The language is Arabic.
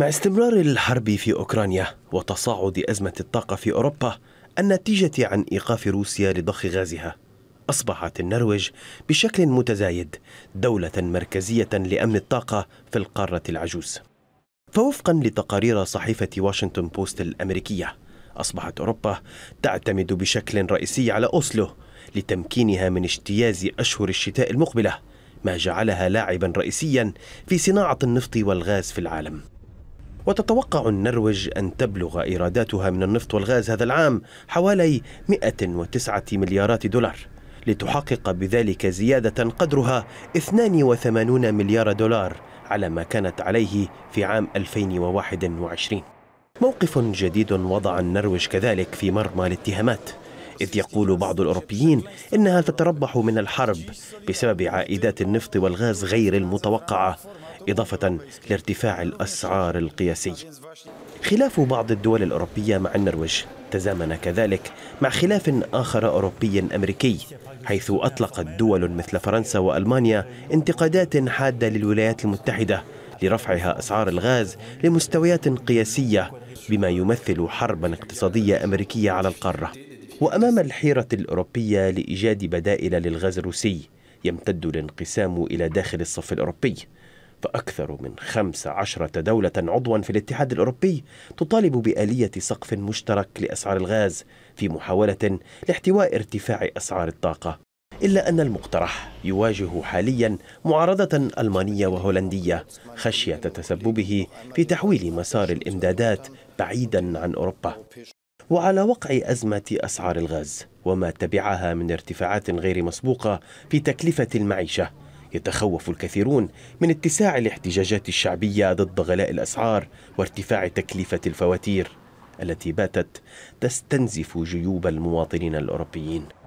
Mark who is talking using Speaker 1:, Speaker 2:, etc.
Speaker 1: مع استمرار الحرب في أوكرانيا وتصاعد أزمة الطاقة في أوروبا الناتجة عن إيقاف روسيا لضخ غازها أصبحت النرويج بشكل متزايد دولة مركزية لأمن الطاقة في القارة العجوز فوفقا لتقارير صحيفة واشنطن بوست الأمريكية أصبحت أوروبا تعتمد بشكل رئيسي على أوسلو لتمكينها من اجتياز أشهر الشتاء المقبلة ما جعلها لاعبا رئيسيا في صناعة النفط والغاز في العالم وتتوقع النرويج أن تبلغ إيراداتها من النفط والغاز هذا العام حوالي 109 مليارات دولار لتحقق بذلك زيادة قدرها 82 مليار دولار على ما كانت عليه في عام 2021 موقف جديد وضع النرويج كذلك في مرمى الاتهامات إذ يقول بعض الأوروبيين إنها تتربح من الحرب بسبب عائدات النفط والغاز غير المتوقعة إضافة لارتفاع الأسعار القياسي خلاف بعض الدول الأوروبية مع النرويج تزامن كذلك مع خلاف آخر أوروبي أمريكي حيث أطلقت دول مثل فرنسا وألمانيا انتقادات حادة للولايات المتحدة لرفعها أسعار الغاز لمستويات قياسية بما يمثل حربا اقتصادية أمريكية على القارة وأمام الحيرة الأوروبية لإيجاد بدائل للغاز الروسي يمتد الانقسام إلى داخل الصف الأوروبي فأكثر من خمس عشرة دولة عضوا في الاتحاد الأوروبي تطالب بآلية سقف مشترك لأسعار الغاز في محاولة لاحتواء ارتفاع أسعار الطاقة إلا أن المقترح يواجه حاليا معارضة ألمانية وهولندية خشية تسببه في تحويل مسار الإمدادات بعيدا عن أوروبا وعلى وقع أزمة أسعار الغاز وما تبعها من ارتفاعات غير مسبوقة في تكلفة المعيشة يتخوف الكثيرون من اتساع الاحتجاجات الشعبية ضد غلاء الأسعار وارتفاع تكلفة الفواتير التي باتت تستنزف جيوب المواطنين الأوروبيين